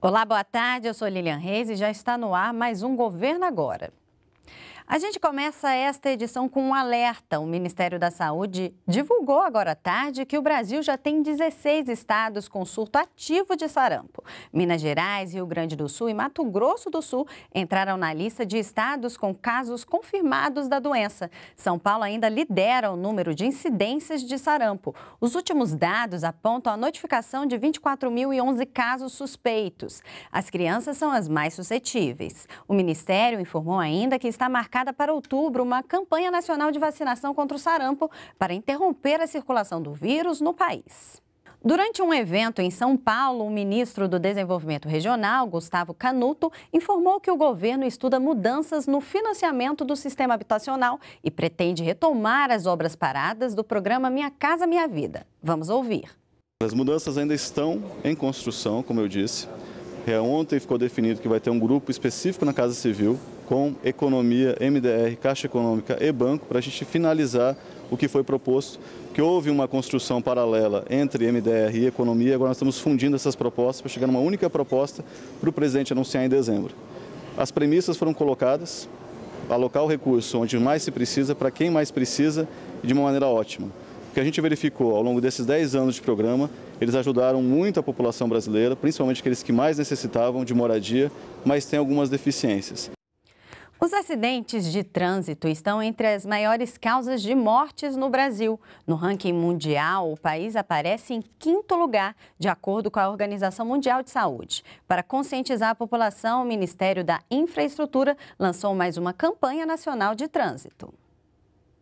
Olá, boa tarde. Eu sou Lilian Reis e já está no ar mais um Governo Agora. A gente começa esta edição com um alerta. O Ministério da Saúde divulgou agora à tarde que o Brasil já tem 16 estados com surto ativo de sarampo. Minas Gerais, Rio Grande do Sul e Mato Grosso do Sul entraram na lista de estados com casos confirmados da doença. São Paulo ainda lidera o número de incidências de sarampo. Os últimos dados apontam a notificação de 24.011 casos suspeitos. As crianças são as mais suscetíveis. O Ministério informou ainda que está marcado marcada para outubro uma campanha nacional de vacinação contra o sarampo para interromper a circulação do vírus no país. Durante um evento em São Paulo, o ministro do Desenvolvimento Regional, Gustavo Canuto, informou que o governo estuda mudanças no financiamento do sistema habitacional e pretende retomar as obras paradas do programa Minha Casa Minha Vida. Vamos ouvir. As mudanças ainda estão em construção, como eu disse. É, ontem ficou definido que vai ter um grupo específico na Casa Civil com economia, MDR, Caixa Econômica e Banco para a gente finalizar o que foi proposto, que houve uma construção paralela entre MDR e economia, agora nós estamos fundindo essas propostas para chegar numa única proposta para o presidente anunciar em dezembro. As premissas foram colocadas, alocar o recurso onde mais se precisa, para quem mais precisa e de uma maneira ótima que a gente verificou ao longo desses 10 anos de programa, eles ajudaram muito a população brasileira, principalmente aqueles que mais necessitavam de moradia, mas tem algumas deficiências. Os acidentes de trânsito estão entre as maiores causas de mortes no Brasil. No ranking mundial, o país aparece em quinto lugar, de acordo com a Organização Mundial de Saúde. Para conscientizar a população, o Ministério da Infraestrutura lançou mais uma campanha nacional de trânsito.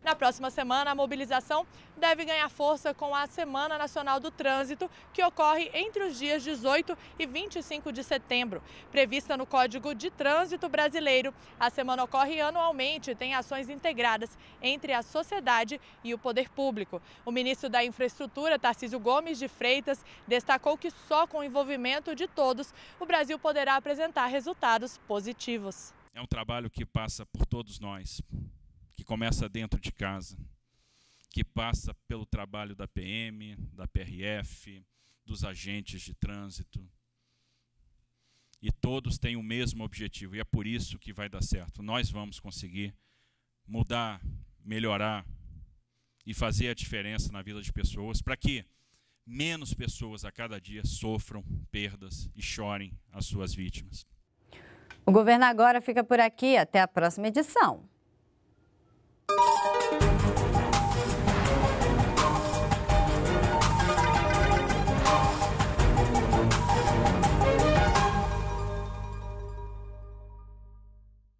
Na próxima semana, a mobilização deve ganhar força com a Semana Nacional do Trânsito, que ocorre entre os dias 18 e 25 de setembro. Prevista no Código de Trânsito Brasileiro, a semana ocorre anualmente e tem ações integradas entre a sociedade e o poder público. O ministro da Infraestrutura, Tarcísio Gomes de Freitas, destacou que só com o envolvimento de todos o Brasil poderá apresentar resultados positivos. É um trabalho que passa por todos nós, começa dentro de casa, que passa pelo trabalho da PM, da PRF, dos agentes de trânsito. E todos têm o mesmo objetivo, e é por isso que vai dar certo. Nós vamos conseguir mudar, melhorar e fazer a diferença na vida de pessoas para que menos pessoas a cada dia sofram perdas e chorem as suas vítimas. O governo agora fica por aqui. Até a próxima edição.